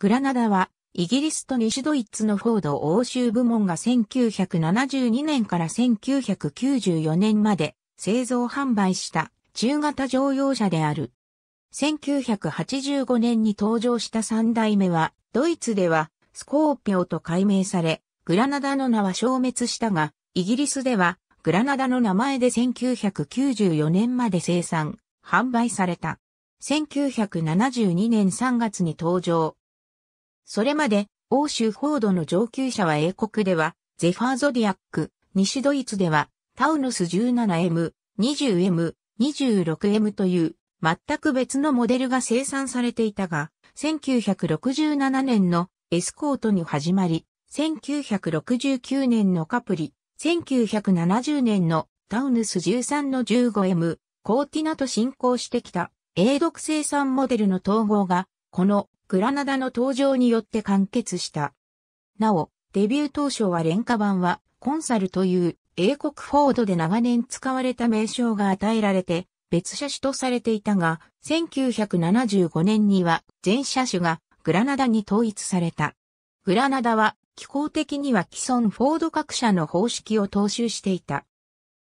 グラナダは、イギリスと西ドイツのフォード欧州部門が1972年から1994年まで製造販売した中型乗用車である。1985年に登場した3代目は、ドイツではスコーピオと改名され、グラナダの名は消滅したが、イギリスではグラナダの名前で1994年まで生産、販売された。1972年3月に登場。それまで、欧州フォードの上級者は英国では、ゼファーゾディアック、西ドイツでは、タウヌス 17M、20M、26M という、全く別のモデルが生産されていたが、1967年のエスコートに始まり、1969年のカプリ、1970年のタウヌス13の 15M、コーティナと進行してきた、英独生産モデルの統合が、このグラナダの登場によって完結した。なお、デビュー当初は廉価版はコンサルという英国フォードで長年使われた名称が与えられて別車種とされていたが、1975年には全車種がグラナダに統一された。グラナダは機構的には既存フォード各社の方式を踏襲していた。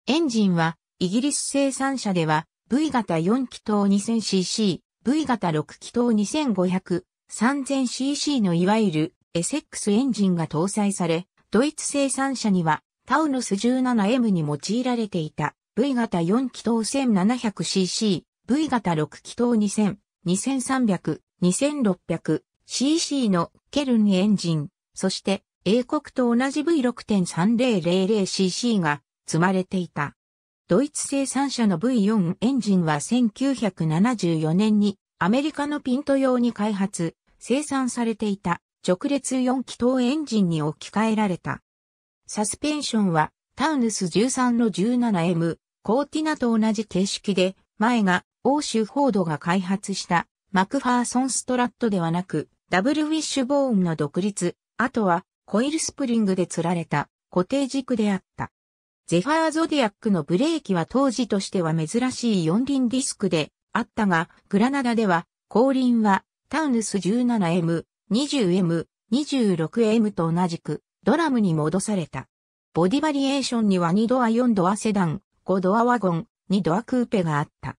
エンジンはイギリス生産車では V 型4気筒 2000cc、V 型6気筒 2500-3000cc のいわゆる SX エンジンが搭載され、ドイツ生産車にはタウノス 17M に用いられていた V 型4気筒 1700cc、V 型6気筒2000、2300、2600cc のケルンエンジン、そして英国と同じ V6.3000cc が積まれていた。ドイツ生産車の V4 エンジンは1974年にアメリカのピント用に開発、生産されていた直列4気筒エンジンに置き換えられた。サスペンションはタウヌス13の 17M、コーティナと同じ形式で、前が欧州フォードが開発したマクファーソンストラットではなく、ダブルウィッシュボーンの独立、あとはコイルスプリングで釣られた固定軸であった。ゼファーゾディアックのブレーキは当時としては珍しい四輪ディスクであったが、グラナダでは後輪はタウヌス 17M、20M、26M と同じくドラムに戻された。ボディバリエーションには2ドア4ドアセダン、5ドアワゴン、2ドアクーペがあった。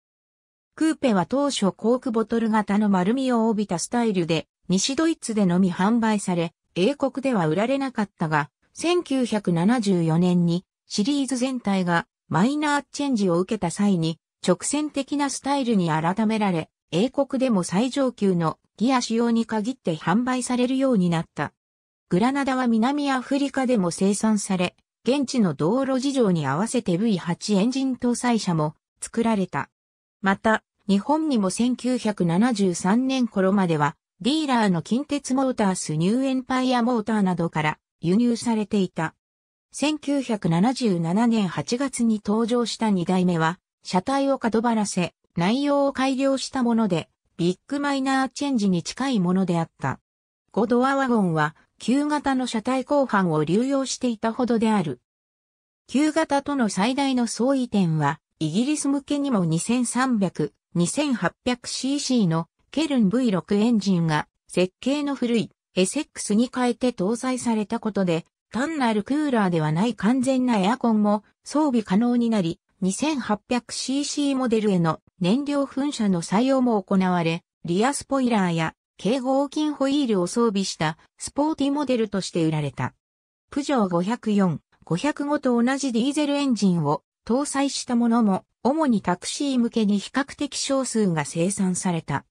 クーペは当初コークボトル型の丸みを帯びたスタイルで、西ドイツでのみ販売され、英国では売られなかったが、1974年にシリーズ全体がマイナーチェンジを受けた際に直線的なスタイルに改められ、英国でも最上級のギア仕様に限って販売されるようになった。グラナダは南アフリカでも生産され、現地の道路事情に合わせて V8 エンジン搭載車も作られた。また、日本にも1973年頃までは、ディーラーの近鉄モータースニューエンパイアモーターなどから輸入されていた。1977年8月に登場した2代目は、車体を角張らせ、内容を改良したもので、ビッグマイナーチェンジに近いものであった。5ドアワゴンは、旧型の車体後半を流用していたほどである。旧型との最大の相違点は、イギリス向けにも 2300-2800cc のケルン V6 エンジンが設計の古い SX に変えて搭載されたことで単なるクーラーではない完全なエアコンも装備可能になり、2800cc モデルへの燃料噴射の採用も行われ、リアスポイラーや軽合金ホイールを装備したスポーティモデルとして売られた。プジョー504、505と同じディーゼルエンジンを搭載したものも、主にタクシー向けに比較的少数が生産された。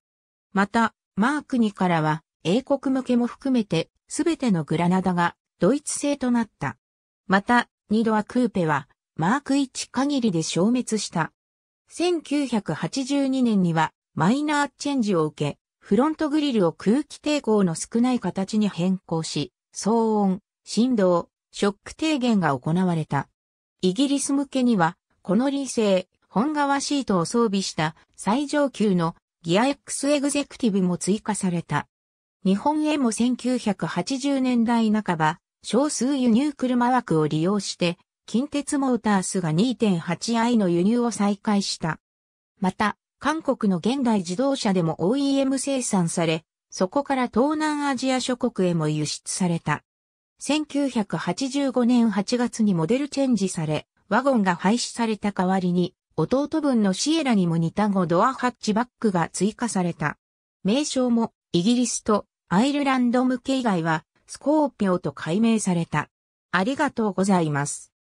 また、マーク2からは、英国向けも含めて、すべてのグラナダがドイツ製となった。また、ニドアクーペは、マーク1限りで消滅した。1982年には、マイナーチェンジを受け、フロントグリルを空気抵抗の少ない形に変更し、騒音、振動、ショック低減が行われた。イギリス向けには、この理性、本革シートを装備した最上級のギア X エグゼクティブも追加された。日本へも1980年代半ば、少数輸入車枠を利用して、近鉄モータースが 2.8i の輸入を再開した。また、韓国の現代自動車でも OEM 生産され、そこから東南アジア諸国へも輸出された。1985年8月にモデルチェンジされ、ワゴンが廃止された代わりに、弟分のシエラにも似た後ドアハッチバックが追加された。名称もイギリスとアイルランド向け以外はスコーピオと改名された。ありがとうございます。